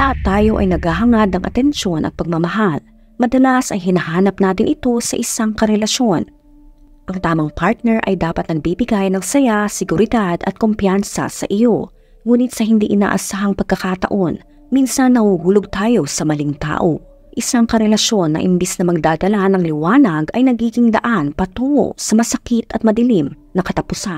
Lahat tayo ay naghahangad ng atensyon at pagmamahal. Madalas ay hinahanap natin ito sa isang karelasyon. Ang tamang partner ay dapat nagbibigay ng saya, seguridad at kumpiyansa sa iyo. Ngunit sa hindi inaasahang pagkakataon, minsan nahuhulog tayo sa maling tao. Isang karelasyon na imbis na magdadala ng liwanag ay nagiging daan patungo sa masakit at madilim na katapusan.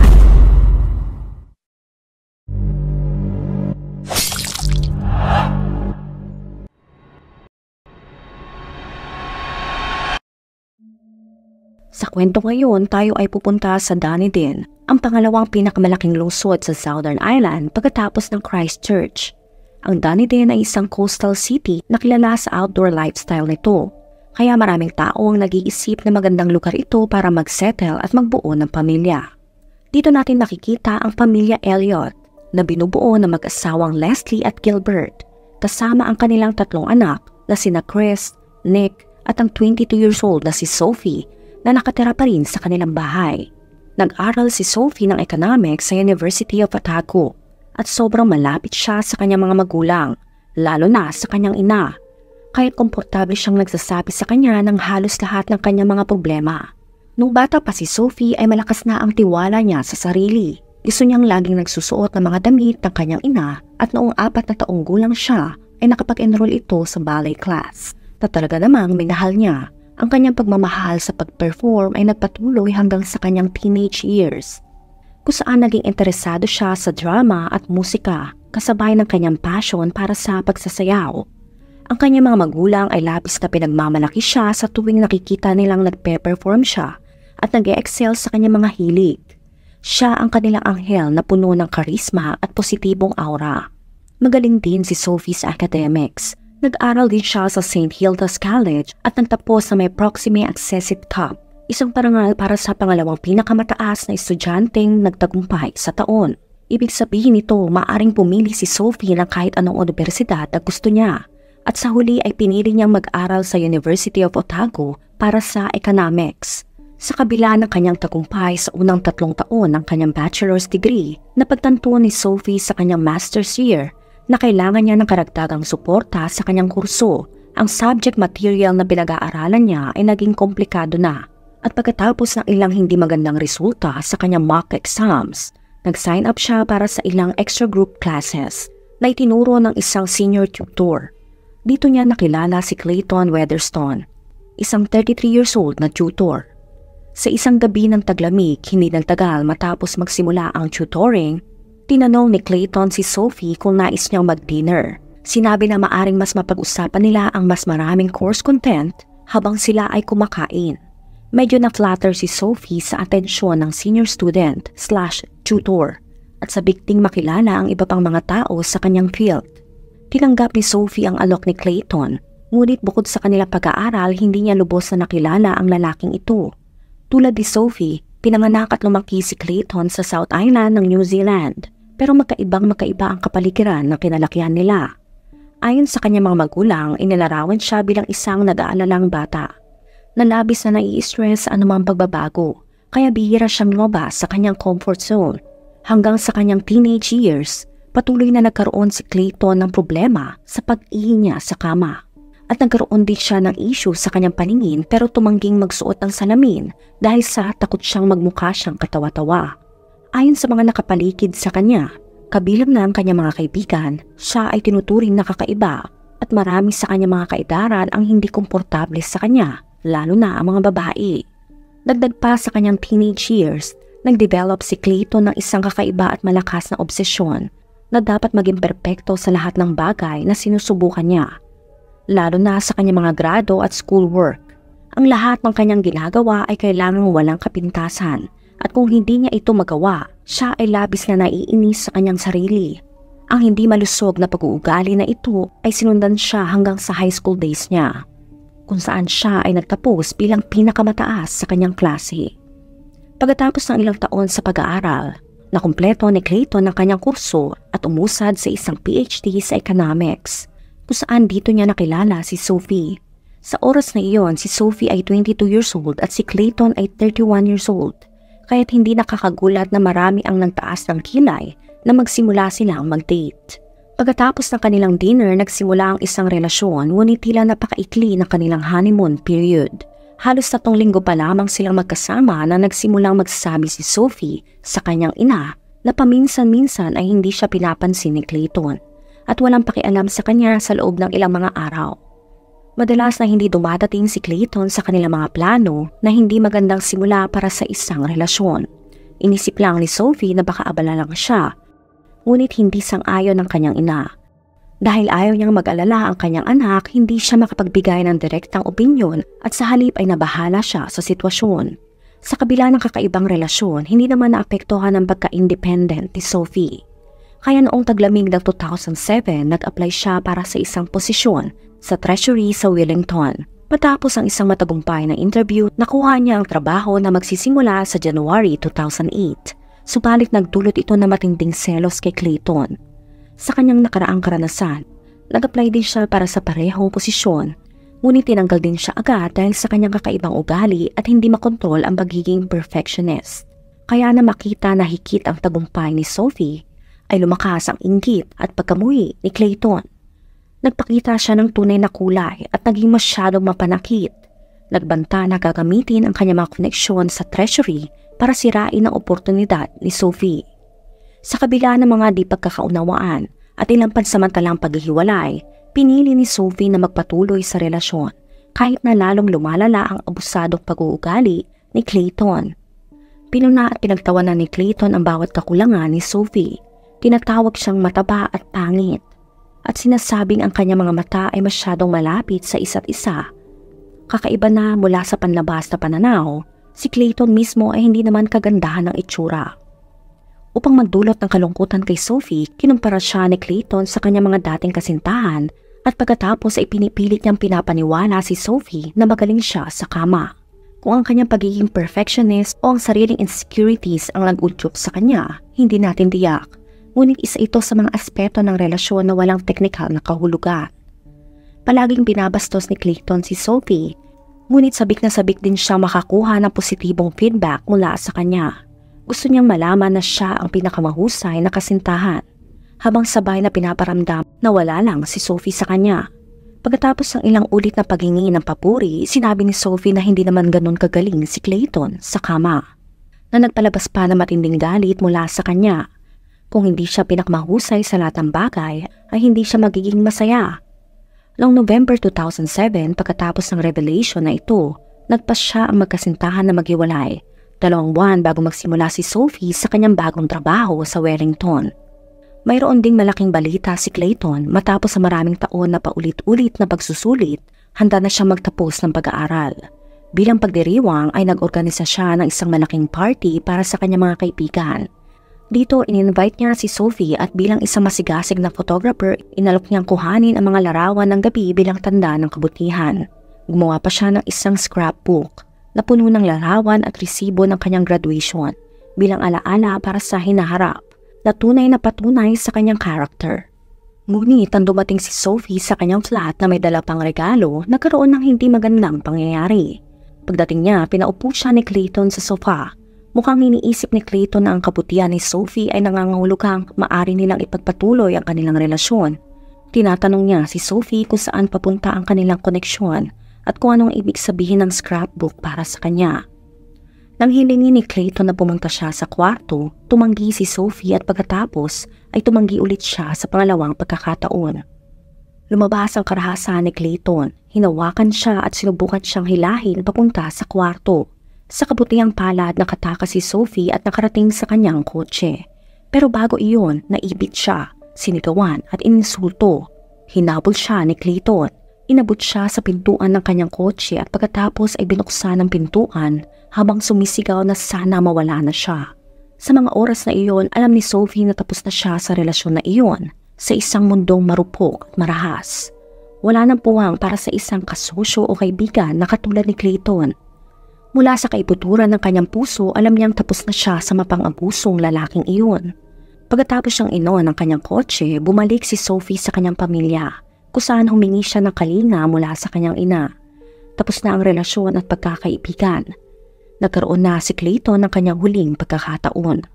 Sa kwento ngayon, tayo ay pupunta sa Dunedin, ang pangalawang pinakamalaking lungsod sa Southern Island pagkatapos ng Christchurch. Ang Dunedin ay isang coastal city na kilala sa outdoor lifestyle nito, kaya maraming tao ang nag-iisip na magandang lugar ito para magsettle at magbuo ng pamilya. Dito natin nakikita ang pamilya Elliot na binubuo ng mag-asawang Leslie at Gilbert kasama ang kanilang tatlong anak na sina Chris, Nick at ang 22 years old na si Sophie na nakatira pa rin sa kanilang bahay. Nag-aral si Sophie ng economics sa University of Otago at sobrang malapit siya sa kanyang mga magulang, lalo na sa kanyang ina. Kaya komportable siyang nagsasabi sa kanya ng halos lahat ng kanyang mga problema. Nung bata pa si Sophie ay malakas na ang tiwala niya sa sarili. Gusto niyang laging nagsusuot ng mga damit ng kanyang ina at noong apat na taong gulang siya ay nakapag-enroll ito sa ballet class na talaga namang minahal niya ang kanyang pagmamahal sa pag-perform ay nagpatuloy hanggang sa kanyang teenage years, kung saan naging interesado siya sa drama at musika kasabay ng kanyang passion para sa pagsasayaw. Ang kanyang mga magulang ay labis na pinagmamalaki siya sa tuwing nakikita nilang nagpe-perform siya at nag -e excel sa kanyang mga hilig. Siya ang kanilang anghel na puno ng karisma at positibong aura. Magaling din si Sophie sa academics Nag-aral din siya sa St. Hilda's College at nagtapos sa may Proxime Accessit top, isang parangal para sa pangalawang pinakamataas na estudyanteng nagtagumpay sa taon. Ibig sabihin nito, maaring pumili si Sophie ng kahit anong universidad na gusto niya. At sa huli ay pinili niyang mag-aral sa University of Otago para sa economics. Sa kabila ng kanyang tagumpay sa unang tatlong taon ng kanyang bachelor's degree, napagtanto ni Sophie sa kanyang master's year na kailangan niya ng karagdagang suporta sa kanyang kurso. Ang subject material na pinag-aaralan niya ay naging komplikado na at pagkatapos ng ilang hindi magandang resulta sa kanyang mock exams, nag-sign up siya para sa ilang extra group classes na itinuro ng isang senior tutor. Dito niya nakilala si Clayton Weatherstone, isang 33 years old na tutor. Sa isang gabi ng taglamig, hindi nagtagal matapos magsimula ang tutoring, Tinanong ni Clayton si Sophie kung nais niyang mag-dinner. Sinabi na maaring mas mapag-usapan nila ang mas maraming course content habang sila ay kumakain. Medyo na-flatter si Sophie sa atensyon ng senior student slash tutor at sa bigting makilala ang iba pang mga tao sa kanyang field. Tinanggap ni Sophie ang alok ni Clayton ngunit bukod sa kanila pag-aaral hindi niya lubos na nakilala ang lalaking ito. Tulad ni Sophie, pinanganak at lumaki si Clayton sa South Island ng New Zealand. Pero magkaibang magkaiba ang kapaligiran ng kinalakyan nila. Ayon sa kanyang mga magulang, inilarawan siya bilang isang nag-aalalang bata na na nai-stress sa anumang pagbabago kaya bihira siyang lumabas sa kanyang comfort zone. Hanggang sa kanyang teenage years, patuloy na nagkaroon si Clayton ng problema sa pag-ihi niya sa kama. At nagkaroon din siya ng issue sa kanyang paningin pero tumangging magsuot ng salamin dahil sa takot siyang magmukha siyang katawa-tawa. Ayon sa mga nakapaligid sa kanya, kabilang na ang kanyang mga kaibigan, siya ay tinuturing na kakaiba at marami sa kanyang mga kaedaran ang hindi komportable sa kanya, lalo na ang mga babae. Dagdag pa sa kanyang teenage years, nagdevelop si Clayton ng isang kakaiba at malakas na obsesyon na dapat maging perpekto sa lahat ng bagay na sinusubukan niya, lalo na sa kanyang mga grado at schoolwork. Ang lahat ng kanyang ginagawa ay kailangang walang kapintasan at kung hindi niya ito magawa, siya ay labis na naiinis sa kanyang sarili. Ang hindi malusog na pag-uugali na ito ay sinundan siya hanggang sa high school days niya, kung saan siya ay nagtapos bilang pinakamataas sa kanyang klase. Pagkatapos ng ilang taon sa pag-aaral, nakumpleto ni Clayton ang kanyang kurso at umusad sa isang PhD sa economics, kung saan dito niya nakilala si Sophie. Sa oras na iyon, si Sophie ay 22 years old at si Clayton ay 31 years old kaya't hindi nakakagulat na marami ang nagtaas ng kinay na magsimula silang mag-date. Pagkatapos ng kanilang dinner, nagsimula ang isang relasyon ngunit tila napakaikli ng kanilang honeymoon period. Halos tatong linggo pa lamang silang magkasama na nagsimulang magsasabi si Sophie sa kanyang ina na paminsan-minsan ay hindi siya pinapansin ni Clayton at walang pakialam sa kanya sa loob ng ilang mga araw. Madalas na hindi dumadating si Clayton sa kanilang mga plano na hindi magandang simula para sa isang relasyon. Inisip lang ni Sophie na baka abala lang siya, ngunit hindi sang-ayon ng kanyang ina. Dahil ayaw niyang mag-alala ang kanyang anak, hindi siya makapagbigay ng direktang opinyon at sa halip ay nabahala siya sa sitwasyon. Sa kabila ng kakaibang relasyon, hindi naman naapektuhan ang pagka-independent ni Sophie. Kaya noong taglamig ng 2007, nag-apply siya para sa isang posisyon sa Treasury sa Wellington. Matapos ang isang matagumpay na interview, nakuha niya ang trabaho na magsisimula sa January 2008. Subalit nagdulot ito na matinding selos kay Clayton. Sa kanyang nakaraang karanasan, nag-apply din siya para sa parehong posisyon. Ngunit tinanggal din siya agad dahil sa kanyang kakaibang ugali at hindi makontrol ang pagiging perfectionist. Kaya na makita na hikit ang tagumpay ni Sophie ay lumakas ang inggit at pagkamuli ni Clayton. Nagpakita siya ng tunay na kulay at naging masyadong mapanakit. Nagbanta na gagamitin ang kanyang mga koneksyon sa treasury para sirain ang oportunidad ni Sophie. Sa kabila ng mga di pagkakaunawaan at ilang pansamantalang paghihiwalay, pinili ni Sophie na magpatuloy sa relasyon kahit na lalong lumalala ang abusadong pag-uugali ni Clayton. Pinuna at pinagtawanan ni Clayton ang bawat kakulangan ni Sophie Tinatawag siyang mataba at pangit at sinasabing ang kanyang mga mata ay masyadong malapit sa isa't isa. Kakaiba na mula sa panlabas na pananaw, si Clayton mismo ay hindi naman kagandahan ng itsura. Upang magdulot ng kalungkutan kay Sophie, kinumpara siya ni Clayton sa kanyang mga dating kasintahan at pagkatapos ay pinipilit niyang pinapaniwala si Sophie na magaling siya sa kama. Kung ang kanyang pagiging perfectionist o ang sariling insecurities ang nag sa kanya, hindi natin tiyak Ngunit isa ito sa mga aspeto ng relasyon na walang teknikal na kahulugan. Palaging binabastos ni Clayton si Sophie, ngunit sabik na sabik din siya makakuha ng positibong feedback mula sa kanya. Gusto niyang malaman na siya ang pinakamahusay na kasintahan, habang sabay na pinaparamdam na wala lang si Sophie sa kanya. Pagkatapos ng ilang ulit na paghingi ng papuri, sinabi ni Sophie na hindi naman ganun kagaling si Clayton sa kama. Na nagpalabas pa na matinding galit mula sa kanya kung hindi siya pinakmahusay sa lahat ng bagay, ay hindi siya magiging masaya. Noong November 2007, pagkatapos ng revelation na ito, nagpas siya ang magkasintahan na maghiwalay, dalawang buwan bago magsimula si Sophie sa kanyang bagong trabaho sa Wellington. Mayroon ding malaking balita si Clayton matapos sa maraming taon na paulit-ulit na pagsusulit, handa na siyang magtapos ng pag-aaral. Bilang pagdiriwang ay nag-organisa siya ng isang malaking party para sa kanyang mga kaibigan. Dito, in-invite niya si Sophie at bilang isang masigasig na photographer, inalok niyang kuhanin ang mga larawan ng gabi bilang tanda ng kabutihan. Gumawa pa siya ng isang scrapbook na puno ng larawan at resibo ng kanyang graduation bilang alaala para sa hinaharap na tunay na patunay sa kanyang karakter. Ngunit ang dumating si Sophie sa kanyang flat na may dala pang regalo, nagkaroon ng hindi magandang pangyayari. Pagdating niya, pinaupo siya ni Clayton sa sofa Mukhang iniisip ni Clayton na ang kabutihan ni Sophie ay nangangahulugang maari nilang ipagpatuloy ang kanilang relasyon. Tinatanong niya si Sophie kung saan papunta ang kanilang koneksyon at kung anong ibig sabihin ng scrapbook para sa kanya. Nang hilingin ni Clayton na pumunta siya sa kwarto, tumanggi si Sophie at pagkatapos ay tumanggi ulit siya sa pangalawang pagkakataon. Lumabas ang karahasan ni Clayton, hinawakan siya at sinubukan siyang hilahin papunta sa kwarto. Sa kabutihang palad nakatakas si Sophie at nakarating sa kanyang kotse. Pero bago iyon, naibit siya, sinigawan at ininsulto. Hinabol siya ni Clayton. Inabot siya sa pintuan ng kanyang kotse at pagkatapos ay binuksan ang pintuan habang sumisigaw na sana mawala na siya. Sa mga oras na iyon, alam ni Sophie na tapos na siya sa relasyon na iyon sa isang mundong marupok at marahas. Wala nang puwang para sa isang kasosyo o kaibigan na katulad ni Clayton Mula sa kaiputuran ng kanyang puso, alam niyang tapos na siya sa mapang-abusong lalaking iyon. Pagkatapos siyang inon ng kanyang kotse, bumalik si Sophie sa kanyang pamilya, kusaan humingi siya ng kalinga mula sa kanyang ina. Tapos na ang relasyon at pagkakaibigan. Nagkaroon na si Clayton ng kanyang huling pagkakataon.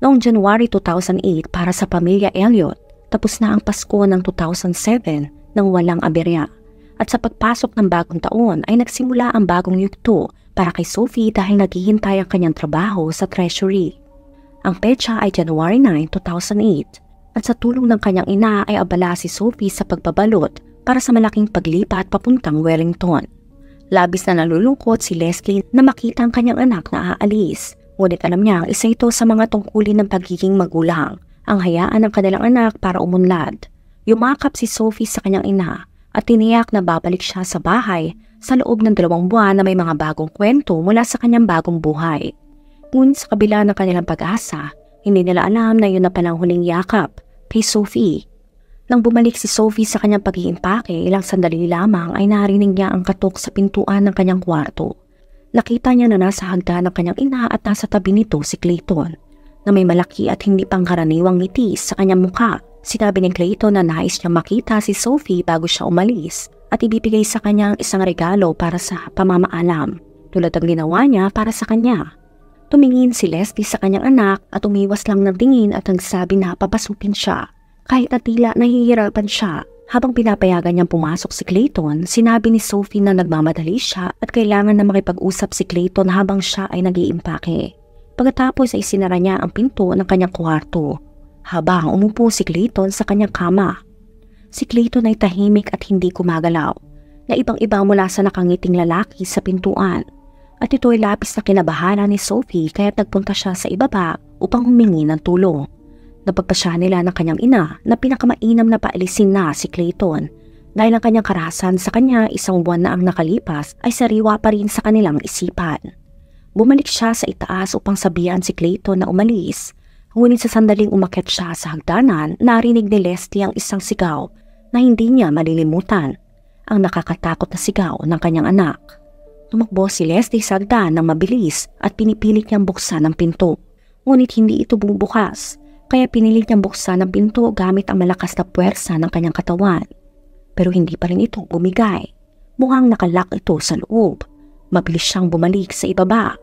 Noong January 2008 para sa pamilya Elliot, tapos na ang Pasko ng 2007 nang walang aberya. At sa pagpasok ng bagong taon ay nagsimula ang bagong yugto para kay Sophie dahil naghihintay ang kanyang trabaho sa treasury. Ang petsa ay January 9, 2008 at sa tulong ng kanyang ina ay abala si Sophie sa pagbabalot para sa malaking paglipat papuntang Wellington. Labis na nalulungkot si Leslie na makita ang kanyang anak na aalis. Ngunit alam niya isa ito sa mga tungkulin ng pagiging magulang, ang hayaan ng kanilang anak para umunlad. Yumakap si Sophie sa kanyang ina at tiniyak na babalik siya sa bahay sa loob ng dalawang buwan na may mga bagong kwento mula sa kanyang bagong buhay. Ngunit sa kabila ng kanilang pag-asa, hindi nila alam na yun na palang huling yakap kay Sophie. Nang bumalik si Sophie sa kanyang pag-iimpake, ilang sandali lamang ay narinig niya ang katok sa pintuan ng kanyang kwarto. Nakita niya na nasa hagdan ng kanyang ina at nasa tabi nito si Clayton na may malaki at hindi pangkaraniwang ngiti sa kanyang mukha. Sinabi ni Clayton na nais niya makita si Sophie bago siya umalis at ibibigay sa kanya ang isang regalo para sa pamamaalam tulad ng ginawa niya para sa kanya. Tumingin si Leslie sa kanyang anak at umiwas lang ng tingin at nagsabi na papasukin siya kahit na tila nahihirapan siya. Habang pinapayagan niyang pumasok si Clayton, sinabi ni Sophie na nagmamadali siya at kailangan na makipag-usap si Clayton habang siya ay nag-iimpake. Pagkatapos ay sinara niya ang pinto ng kanyang kwarto. Habang umupo si Clayton sa kanyang kama Si Clayton ay tahimik at hindi kumagalaw na ibang-iba mula sa nakangiting lalaki sa pintuan at ito ay lapis na kinabahala ni Sophie kaya nagpunta siya sa ibaba upang humingi ng tulong. Napagpasya nila ng kanyang ina na pinakamainam na paalisin na si Clayton dahil ang kanyang karahasan sa kanya isang buwan na ang nakalipas ay sariwa pa rin sa kanilang isipan. Bumalik siya sa itaas upang sabihan si Clayton na umalis Ngunit sa sandaling umakyat siya sa hagdanan, narinig ni Leslie ang isang sigaw na hindi niya malilimutan, ang nakakatakot na sigaw ng kanyang anak. Tumakbo si Leslie sa hagdan ng mabilis at pinipilit niyang buksan ang pinto. Ngunit hindi ito bubukas, kaya pinilit niyang buksan ang pinto gamit ang malakas na puwersa ng kanyang katawan. Pero hindi pa rin ito bumigay. Mukhang nakalak ito sa loob. Mabilis siyang bumalik sa ibaba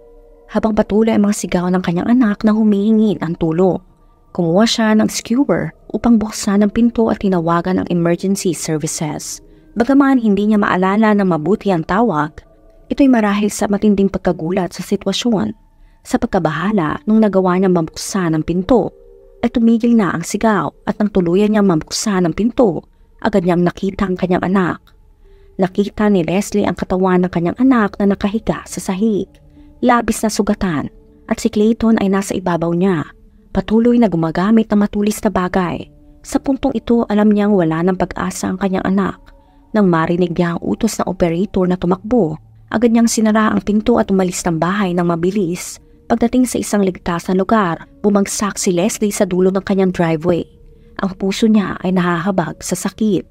habang patuloy ang mga sigaw ng kanyang anak na humihingin ang tulong. Kumuha siya ng skewer upang buksan ang pinto at tinawagan ang emergency services. Bagaman hindi niya maalala na mabuti ang tawag, ito'y marahil sa matinding pagkagulat sa sitwasyon. Sa pagkabahala nung nagawa niya mabuksan ang pinto, ay tumigil na ang sigaw at nang tuluyan niyang mabuksan ang pinto, agad niyang nakita ang kanyang anak. Nakita ni Leslie ang katawan ng kanyang anak na nakahiga sa sahig labis na sugatan at si Clayton ay nasa ibabaw niya. Patuloy na gumagamit ng matulis na bagay. Sa puntong ito alam niyang wala ng pag-asa ang kanyang anak. Nang marinig niya ang utos ng operator na tumakbo, agad niyang sinara ang pinto at umalis ng bahay ng mabilis. Pagdating sa isang ligtas na lugar, bumagsak si Leslie sa dulo ng kanyang driveway. Ang puso niya ay nahahabag sa sakit.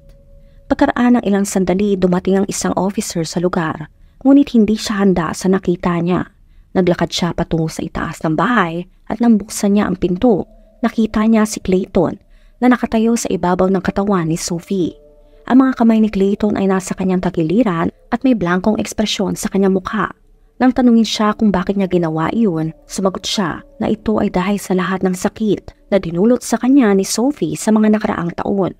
Pagkaraan ng ilang sandali, dumating ang isang officer sa lugar, ngunit hindi siya handa sa nakita niya. Naglakad siya patungo sa itaas ng bahay at nang buksan niya ang pinto, nakita niya si Clayton na nakatayo sa ibabaw ng katawan ni Sophie. Ang mga kamay ni Clayton ay nasa kanyang tagiliran at may blankong ekspresyon sa kanyang mukha. Nang tanungin siya kung bakit niya ginawa iyon, sumagot siya na ito ay dahil sa lahat ng sakit na dinulot sa kanya ni Sophie sa mga nakaraang taon.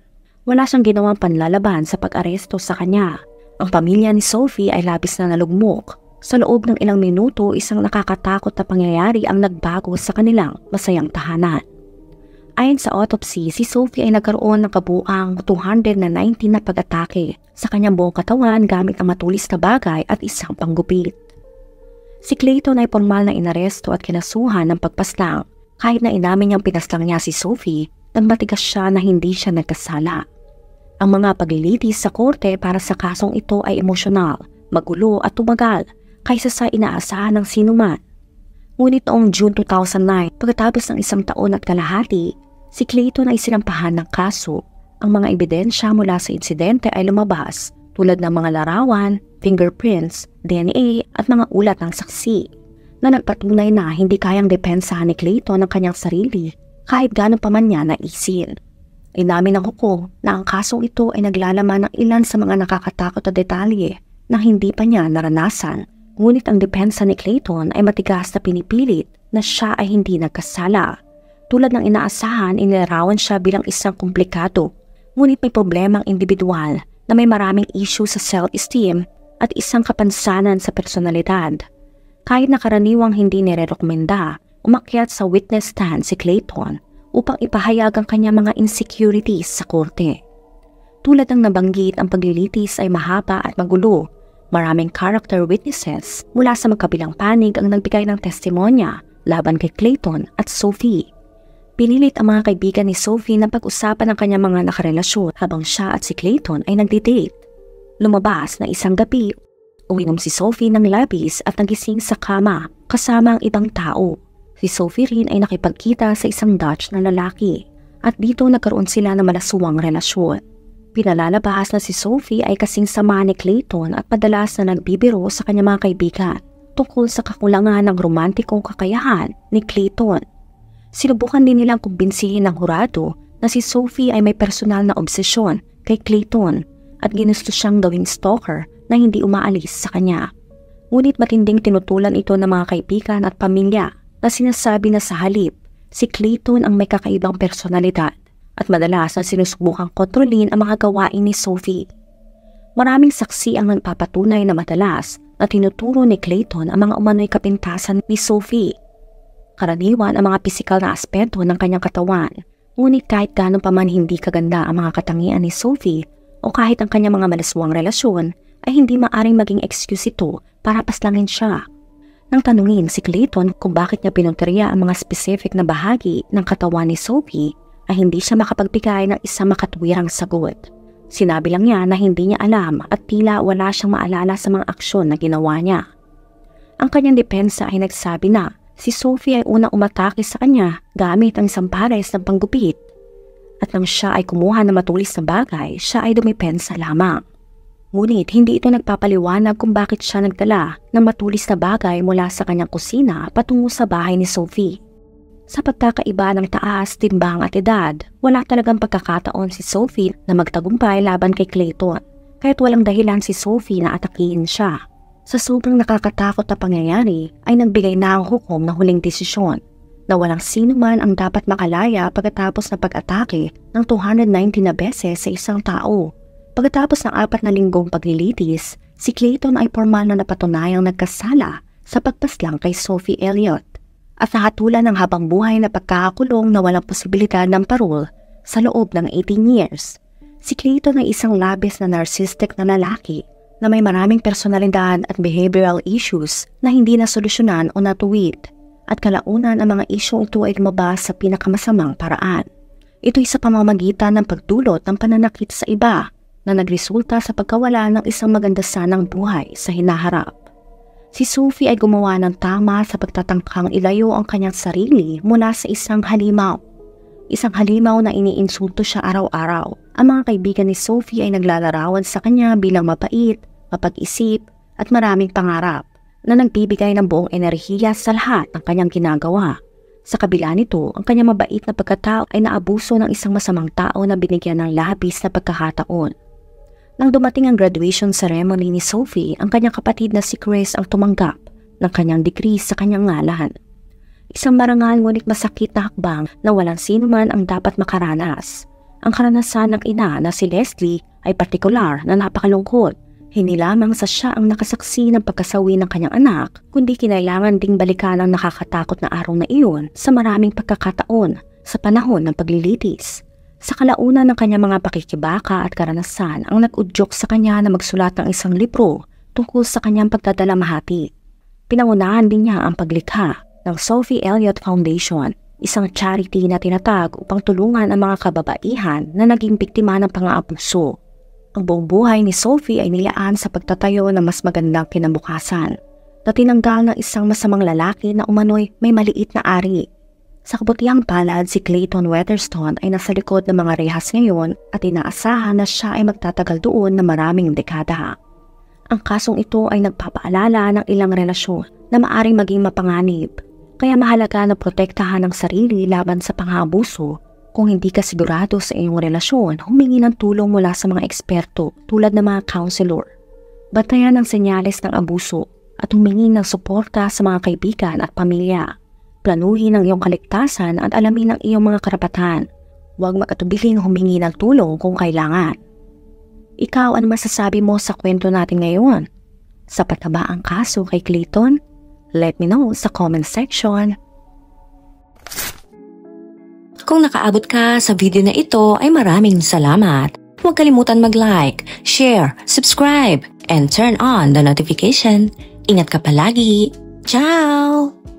Wala siyang ginawang panlalaban sa pag-aresto sa kanya. Ang pamilya ni Sophie ay labis na nalugmok sa loob ng ilang minuto, isang nakakatakot na pangyayari ang nagbago sa kanilang masayang tahanan. Ayon sa autopsy, si Sophie ay nagkaroon ng kabuang 290 na pag-atake sa kanyang buong katawan gamit ang matulis na bagay at isang panggupit. Si Clayton ay formal na inaresto at kinasuhan ng pagpaslang kahit na inamin niyang pinaslang niya si Sophie nang matigas siya na hindi siya nagkasala. Ang mga paglilitis sa korte para sa kasong ito ay emosyonal, magulo at tumagal kaysa sa inaasahan ng sinuman. Ngunit noong June 2009, pagkatapos ng isang taon at kalahati, si Clayton ay sinampahan ng kaso. Ang mga ebidensya mula sa insidente ay lumabas tulad ng mga larawan, fingerprints, DNA at mga ulat ng saksi na nagpatunay na hindi kayang depensahan ni Clayton ang kanyang sarili kahit gaano pa man niya naisin. Inamin ng hukom na ang kasong ito ay naglalaman ng ilan sa mga nakakatakot na detalye na hindi pa niya naranasan Ngunit ang depensa ni Clayton ay matigas na pinipilit na siya ay hindi nagkasala. Tulad ng inaasahan, inilarawan siya bilang isang komplikado. Ngunit may problemang ang individual na may maraming issue sa self-esteem at isang kapansanan sa personalidad. Kahit nakaraniwang hindi nirerekomenda, umakyat sa witness stand si Clayton upang ipahayag ang kanyang mga insecurities sa korte. Tulad ng nabanggit, ang paglilitis ay mahaba at magulo Maraming character witnesses mula sa magkabilang panig ang nagbigay ng testimonya laban kay Clayton at Sophie. Pinilit ang mga kaibigan ni Sophie na pag-usapan ang kanyang mga nakarelasyon habang siya at si Clayton ay nagdi-date. Lumabas na isang gabi, uminom si Sophie ng labis at nagising sa kama kasama ang ibang tao. Si Sophie rin ay nakipagkita sa isang Dutch na lalaki at dito nagkaroon sila ng malasuwang relasyon. Pinalalabas na si Sophie ay kasing sama ni Clayton at padalas na nagbibiro sa kanyang mga kaibigan tungkol sa kakulangan ng romantikong kakayahan ni Clayton. Sinubukan din nilang kumbinsihin ng hurado na si Sophie ay may personal na obsesyon kay Clayton at ginusto siyang gawing stalker na hindi umaalis sa kanya. Ngunit matinding tinutulan ito ng mga kaibigan at pamilya na sinasabi na sa halip si Clayton ang may kakaibang personalidad at madalas na sinusubukang kontrolin ang mga gawain ni Sophie. Maraming saksi ang nagpapatunay na madalas na tinuturo ni Clayton ang mga umano'y kapintasan ni Sophie. Karaniwan ang mga pisikal na aspeto ng kanyang katawan, ngunit kahit gano'n pa man hindi kaganda ang mga katangian ni Sophie o kahit ang kanyang mga malaswang relasyon, ay hindi maaring maging excuse ito para paslangin siya. Nang tanungin si Clayton kung bakit niya pinunteriya ang mga specific na bahagi ng katawan ni Sophie, ay hindi siya makapagbigay ng isang makatuwirang sagot. Sinabi lang niya na hindi niya alam at tila wala siyang maalala sa mga aksyon na ginawa niya. Ang kanyang depensa ay nagsabi na si Sophie ay unang umatake sa kanya gamit ang isang pares ng panggupit. At nang siya ay kumuha ng matulis na bagay, siya ay dumipensa lamang. Ngunit hindi ito nagpapaliwanag kung bakit siya nagdala ng matulis na bagay mula sa kanyang kusina patungo sa bahay ni Sophie. Sa pagkakaiba ng taas, timbang at edad, wala talagang pagkakataon si Sophie na magtagumpay laban kay Clayton kahit walang dahilan si Sophie na atakiin siya. Sa sobrang nakakatakot na pangyayari ay nagbigay na ang hukom na huling desisyon na walang sino man ang dapat makalaya pagkatapos ng pag-atake ng 290 na beses sa isang tao. Pagkatapos ng apat na linggong paglilitis, si Clayton ay formal na napatunayang nagkasala sa pagpaslang kay Sophie Elliot at nakatulan ng habang buhay na pagkakakulong na walang posibilidad ng parol sa loob ng 18 years. Si Clayton ay isang labis na narcissistic na lalaki na may maraming personalidad at behavioral issues na hindi nasolusyonan o natuwid at kalaunan ang mga isyong ito ay lumabas sa pinakamasamang paraan. Ito ay sa pamamagitan ng pagdulot ng pananakit sa iba na nagresulta sa pagkawala ng isang maganda sanang buhay sa hinaharap si Sophie ay gumawa ng tama sa pagtatangkang ilayo ang kanyang sarili mula sa isang halimaw. Isang halimaw na iniinsulto siya araw-araw. Ang mga kaibigan ni Sophie ay naglalarawan sa kanya bilang mapait, mapag-isip at maraming pangarap na nagbibigay ng buong enerhiya sa lahat ng kanyang ginagawa. Sa kabila nito, ang kanyang mabait na pagkatao ay naabuso ng isang masamang tao na binigyan ng labis na pagkakataon. Nang dumating ang graduation ceremony ni Sophie, ang kanyang kapatid na si Chris ang tumanggap ng kanyang degree sa kanyang ngalan. Isang marangal ngunit masakit na hakbang na walang sino man ang dapat makaranas. Ang karanasan ng ina na si Leslie ay partikular na napakalungkot. Hindi lamang sa siya ang nakasaksi ng pagkasawi ng kanyang anak, kundi kinailangan ding balikan ang nakakatakot na araw na iyon sa maraming pagkakataon sa panahon ng paglilitis. Sa kalaunan ng kanyang mga pakikibaka at karanasan ang nag-udyok sa kanya na magsulat ng isang libro tungkol sa kanyang pagdadalamahati. Pinangunahan din niya ang paglikha ng Sophie Elliott Foundation, isang charity na tinatag upang tulungan ang mga kababaihan na naging biktima ng pang-aapuso. Ang buong buhay ni Sophie ay nilaan sa pagtatayo ng mas magandang kinabukasan na tinanggal ng isang masamang lalaki na umano'y may maliit na ari sa kabutihang palad, si Clayton Weatherstone ay nasa likod ng mga rehas ngayon at inaasahan na siya ay magtatagal doon na maraming dekada. Ang kasong ito ay nagpapaalala ng ilang relasyon na maaring maging mapanganib, kaya mahalaga na protektahan ang sarili laban sa pangabuso. Kung hindi ka sigurado sa iyong relasyon, humingi ng tulong mula sa mga eksperto tulad ng mga counselor. Batayan ang senyales ng abuso at humingi ng suporta sa mga kaibigan at pamilya. Planuhin ang iyong kaligtasan at alamin ang iyong mga karapatan. Huwag makatubiling humingi ng tulong kung kailangan. Ikaw ang masasabi mo sa kwento natin ngayon? Sapat na ba ang kaso kay Clayton? Let me know sa comment section. Kung nakaabot ka sa video na ito ay maraming salamat. Huwag kalimutan mag-like, share, subscribe, and turn on the notification. Ingat ka palagi. Ciao!